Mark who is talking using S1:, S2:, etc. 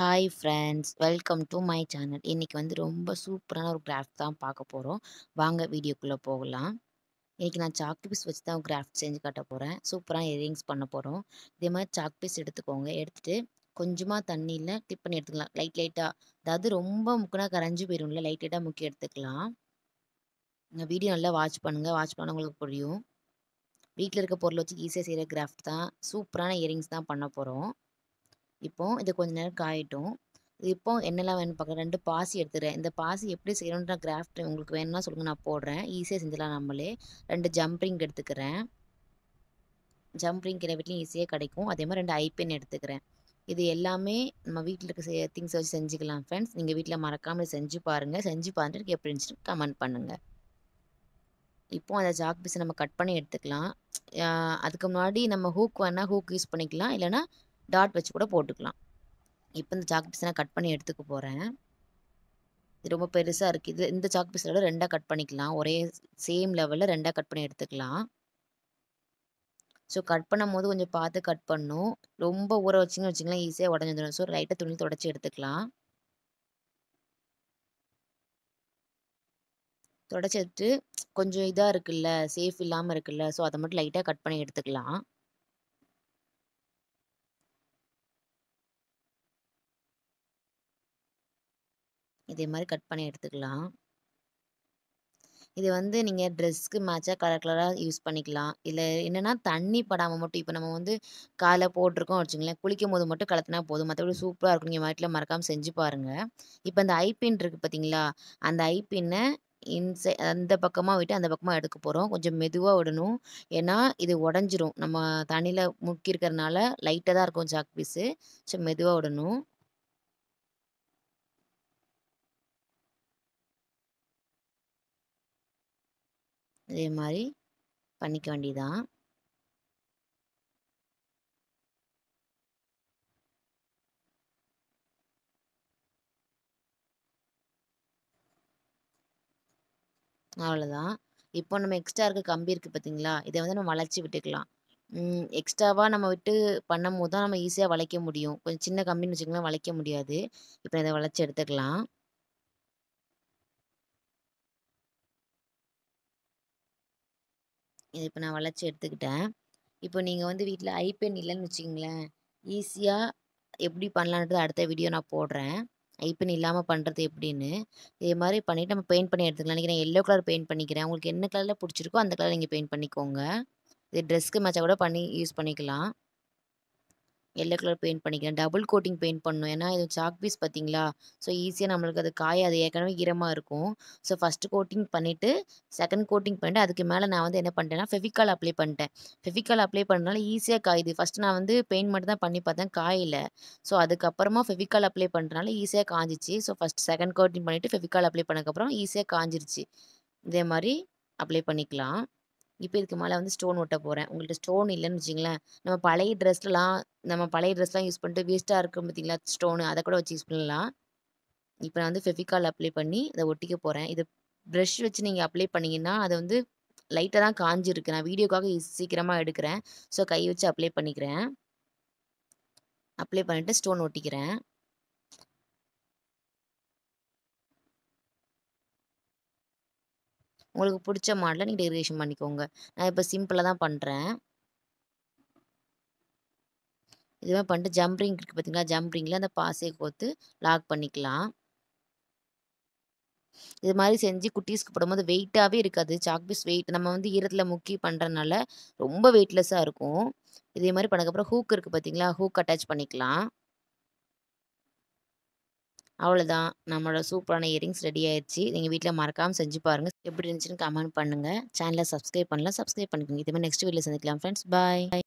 S1: hi friends welcome to my channel இன்றைக்கி வந்து ரொம்ப சூப்பரான ஒரு கிராஃப்ட் தான் பார்க்க போகிறோம் வாங்க வீடியோக்குள்ளே போகலாம் இன்றைக்கி நான் சாக் பீஸ் வச்சு தான் கிராஃப்ட் செஞ்சு காட்ட போகிறேன் சூப்பராக இயரிங்ஸ் பண்ண போகிறோம் இதே மாதிரி சாக் பீஸ் எடுத்துக்கோங்க எடுத்துகிட்டு கொஞ்சமாக தண்ணியில் டிப் பண்ணி எடுத்துக்கலாம் லைட் லைட்டாக அதாவது ரொம்ப முக்கினா கரைஞ்சி போயிடும்ல லைட் லைட்டாக முக்கி எடுத்துக்கலாம் உங்கள் வீடியோ நல்லா வாட்ச் பண்ணுங்கள் வாட்ச் பண்ண உங்களுக்கு புரியும் வீட்டில் இருக்க பொருள் வச்சு ஈஸியாக செய்கிற கிராஃப்ட் தான் சூப்பரான இயரிங்ஸ் தான் பண்ண போகிறோம் இப்போது இது கொஞ்ச நேரம் காயிட்டும் இப்போ என்னெல்லாம் வேணும் பார்க்க ரெண்டு பாசி எடுத்துக்கிறேன் இந்த பாசி எப்படி செய்யணுன்ற கிராஃப்ட் உங்களுக்கு வேணும்னா சொல்லுங்கள் நான் போடுறேன் ஈஸியாக செஞ்சிடலாம் நம்மளே ரெண்டு ஜம்ப்ரிங் எடுத்துக்கிறேன் ஜம்ப்ரிங் கிட்ட வீட்லையும் ஈஸியாக கிடைக்கும் அதே மாதிரி ரெண்டு ஐபென் எடுத்துக்கிறேன் இது எல்லாமே நம்ம வீட்டில் இருக்க செய்ய திங்ஸ் வச்சு செஞ்சுக்கலாம் ஃப்ரெண்ட்ஸ் நீங்கள் வீட்டில் மறக்காமல் செஞ்சு பாருங்கள் செஞ்சு பார்த்துட்டு எப்படி இருந்துச்சு கமெண்ட் பண்ணுங்கள் இப்போ அந்த ஜாக் பீஸை நம்ம கட் பண்ணி எடுத்துக்கலாம் அதுக்கு முன்னாடி நம்ம ஹூக் வேணால் ஹூக் யூஸ் பண்ணிக்கலாம் இல்லைனா டாட் வச்சு கூட போட்டுக்கலாம் இப்போ இந்த சாக் பீஸ் நான் கட் பண்ணி எடுத்துக்க போகிறேன் இது ரொம்ப பெருசாக இருக்குது இது இந்த சாக் விட ரெண்டாக கட் பண்ணிக்கலாம் ஒரே சேம் லெவலில் ரெண்டாக கட் பண்ணி எடுத்துக்கலாம் ஸோ கட் பண்ணும் போது கொஞ்சம் பார்த்து கட் பண்ணும் ரொம்ப ஊற வச்சிங்கன்னு வச்சிங்களேன் ஈஸியாக உடஞ்சிடும் ஸோ லைட்டாக துணி தொடச்சி எடுத்துக்கலாம் தொடச்சிட்டு கொஞ்சம் இதாக இருக்குல்ல சேஃப் இல்லாமல் இருக்குல்ல ஸோ அதை மட்டும் லைட்டாக கட் பண்ணி எடுத்துக்கலாம் இதே மாதிரி கட் பண்ணி எடுத்துக்கலாம் இது வந்து நீங்கள் ட்ரெஸ்க்கு மேட்சாக கலர் கலராக யூஸ் பண்ணிக்கலாம் இல்லை என்னென்னா தண்ணி படாமல் மட்டும் இப்போ நம்ம வந்து காலை போட்டிருக்கோம் வச்சுங்களேன் குளிக்கும் போது மட்டும் கலத்தினா போதும் மற்றபடி சூப்பராக இருக்கும் நீங்கள் வாட்டில் மறக்காமல் செஞ்சு பாருங்கள் இப்போ அந்த ஐபின் இருக்குது பார்த்தீங்களா அந்த ஐபின்னை இன்சை அந்த பக்கமாக விட்டு அந்த பக்கமாக எடுக்க போகிறோம் கொஞ்சம் மெதுவாக விடணும் ஏன்னா இது உடஞ்சிரும் நம்ம தண்ணியில் முக்கியிருக்கிறதுனால லைட்டாக தான் இருக்கும் ஜாக் பீஸு ஸோ மெதுவாக விடணும் இதே மாதிரி பண்ணிக்க வேண்டியதுதான் அவ்வளோதான் இப்போ நம்ம எக்ஸ்ட்ரா இருக்க கம்பி இருக்குது பார்த்தீங்களா இதை வந்து நம்ம வளைச்சி விட்டுக்கலாம் எக்ஸ்ட்ராவாக நம்ம விட்டு பண்ணும் போது தான் நம்ம ஈஸியாக வளைக்க முடியும் கொஞ்சம் சின்ன கம்பின்னு வச்சுக்கலாம் வளைக்க முடியாது இப்போ இதை வளைச்சி எடுத்துக்கலாம் இது இப்போ நான் வளர்ச்சி எடுத்துக்கிட்டேன் இப்போ நீங்கள் வந்து வீட்டில் ஐபென் இல்லைன்னு வச்சுக்கிங்களேன் ஈஸியாக எப்படி பண்ணலான்றது அடுத்த வீடியோ நான் போடுறேன் ஐப்பன் இல்லாமல் பண்ணுறது எப்படின்னு இதே மாதிரி பண்ணிவிட்டு நம்ம பெயிண்ட் பண்ணி எடுத்துக்கலாம் இன்றைக்கி நான் எல்லோ கலர் பெயிண்ட் பண்ணிக்கிறேன் உங்களுக்கு என்ன கலரில் பிடிச்சிருக்கோ அந்த கலர் நீங்கள் பெயிண்ட் பண்ணிக்கோங்க இது ட்ரெஸ்க்கு மேட்சாக கூட பண்ணி யூஸ் பண்ணிக்கலாம் எல்லோ கலர் பெயிண்ட் பண்ணிக்கிறேன் டபுள் கோட்டிங் பெயிண்ட் பண்ணணும் ஏன்னா இது சாக் பீஸ் பார்த்தீங்களா ஸோ ஈஸியாக நம்மளுக்கு அது காயாது ஏற்கனவே ஈரமாக இருக்கும் ஸோ ஃபஸ்ட்டு கோட்டிங் பண்ணிவிட்டு செகண்ட் கோட்டிங் பண்ணிட்டு அதுக்கு மேலே நான் வந்து என்ன பண்ணிட்டேன்னா ஃபெவிக்கால் அப்ளை பண்ணிட்டேன் ஃபெவிக்கால் அப்ளை பண்ணனால ஈஸியாக காயுது ஃபஸ்ட்டு நான் வந்து பெயிண்ட் மட்டும் தான் பண்ணி பார்த்தேன் காயில் ஸோ அதுக்கப்புறமா ஃபெவிக்கால் அப்ளை பண்ணுறனால ஈஸியாக காஞ்சிச்சு ஸோ ஃபஸ்ட் செகண்ட் கோட்டிங் பண்ணிவிட்டு ஃபெவிகால் அப்ளை பண்ணக்கப்புறம் ஈஸியாக காஞ்சிருச்சு இதே மாதிரி அப்ளை பண்ணிக்கலாம் இப்போ இதுக்கு மேலே வந்து ஸ்டோன் ஒட்ட போகிறேன் உங்கள்கிட்ட ஸ்டோன் இல்லைன்னு வச்சிங்களேன் நம்ம பழைய ட்ரெஸ்லாம் நம்ம பழைய ட்ரெஸ்லாம் யூஸ் பண்ணிட்டு வேஸ்ட்டாக இருக்கும் பார்த்தீங்களா ஸ்டோனு அதை கூட வச்சு யூஸ் பண்ணலாம் இப்போ நான் வந்து ஃபெஃபிகால் அப்ளை பண்ணி அதை ஒட்டிக்க போகிறேன் இது ப்ரெஷ் வச்சு நீங்கள் அப்ளை பண்ணிங்கன்னா அதை வந்து லைட்டாக தான் காஞ்சிருக்கு நான் வீடியோக்காக சீக்கிரமாக எடுக்கிறேன் ஸோ கை வச்சு அப்ளை பண்ணிக்கிறேன் அப்ளை பண்ணிவிட்டு ஸ்டோன் ஒட்டிக்கிறேன் உங்களுக்கு பிடிச்ச மாடலில் நீங்கள் டெக்ரேஷன் பண்ணிக்கோங்க நான் இப்போ சிம்பிளாக தான் பண்ணுறேன் இதுவே பண்ணிட்டு ஜம்ப்ரிங் இருக்குது பார்த்தீங்களா ஜம்ப்ரிங்கில் அந்த பாசையை கோத்து லாக் பண்ணிக்கலாம் இது மாதிரி செஞ்சு குட்டீஸ்க்கு போடும்போது வெயிட்டாகவே இருக்காது சாக்பீஸ் வெயிட் நம்ம வந்து ஈரத்தில் முக்கி பண்ணுறதுனால ரொம்ப வெயிட்லெஸ்ஸாக இருக்கும் இதே மாதிரி பண்ணக்கப்புறம் ஹூக் இருக்குது பார்த்தீங்களா ஹூக் அட்டாச் பண்ணிக்கலாம் அவ்வளோதான் நம்மளோட சூப்பரான இயரிங்ஸ் ரெடி ஆயிடுச்சு நீங்கள் வீட்டில் மறக்காமல் செஞ்சு பாருங்கள் எப்படி இருந்துச்சுன்னு கமெண்ட் பண்ணுங்கள் சேனலை சப்ஸ்கிரைப் பண்ணலாம் சப்ஸ்கிரைப் பண்ணிக்கோங்க இதுமாதிரி நெக்ஸ்ட் வீடியோ சந்திக்கலாம் ஃப்ரெண்ட்ஸ் பாய்